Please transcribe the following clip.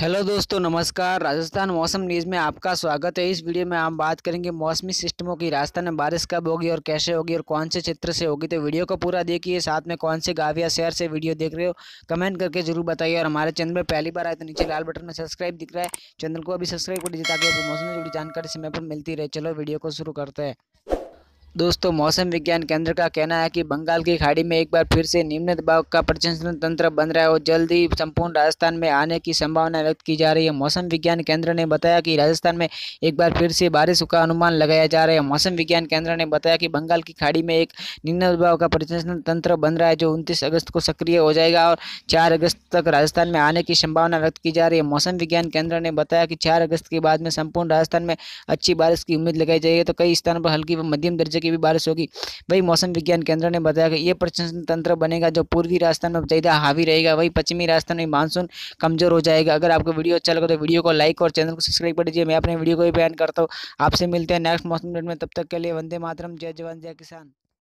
hello दोस्तों नमस्कार राजस्थान मौसम न्यूज़ में आपका स्वागत है इस वीडियो में हम बात करेंगे मौसमी सिस्टमों की राजस्थान में बारिश कब होगी और कैसे होगी और कौन से क्षेत्र से होगी तो वीडियो को पूरा देखिए साथ में कौन से गाँव या शहर से वीडियो देख रहे हो कमेंट करके जरूर बताइए और हमारे चैनल पर पहली बार आए तो नीचे लाल बटन में सब्सक्राइब दिख रहा है चैनल को अभी सब्सक्राइब कर दीजिए ताकि मौसम से जुड़ी जानकारी समय पर मिलती रहे चलो वीडियो को शुरू करते हैं दोस्तों मौसम विज्ञान केंद्र का कहना है कि बंगाल की खाड़ी में एक बार फिर से निम्न दबाव का प्रचंसन तंत्र बन रहा है और जल्द ही संपूर्ण राजस्थान में आने की संभावना व्यक्त की जा रही है मौसम विज्ञान केंद्र ने बताया कि राजस्थान में एक बार फिर से बारिश का अनुमान लगाया जा रहा है मौसम विज्ञान केंद्र ने बताया कि बंगाल की खाड़ी में एक निम्न दबाव का प्रचंसन तंत्र बन रहा है जो उनतीस अगस्त को सक्रिय हो जाएगा और चार अगस्त तक राजस्थान में आने की संभावना व्यक्त की जा रही है मौसम विज्ञान केंद्र ने बताया कि चार अगस्त के बाद में संपूर्ण राजस्थान में अच्छी बारिश की उम्मीद लगाई जाएगी तो कई स्थानों पर हल्की व मध्यम दर्जे की भी बारिश होगी वही मौसम विज्ञान केंद्र ने बताया कि ये प्रचंड तंत्र बनेगा जो पूर्वी राजस्थान में ज्यादा हावी रहेगा वही पश्चिमी राजस्थान में मानसून कमजोर हो जाएगा अगर आपको वीडियो अच्छा लगा तो वीडियो को लाइक और चैनल को सब्सक्राइब कर दीजिए मैं अपने वीडियो को भी बयान करता हूँ आपसे मिलते हैं नेक्स्ट मौसम में तब तक के लिए वंदे मातरम जय जवान जय किसान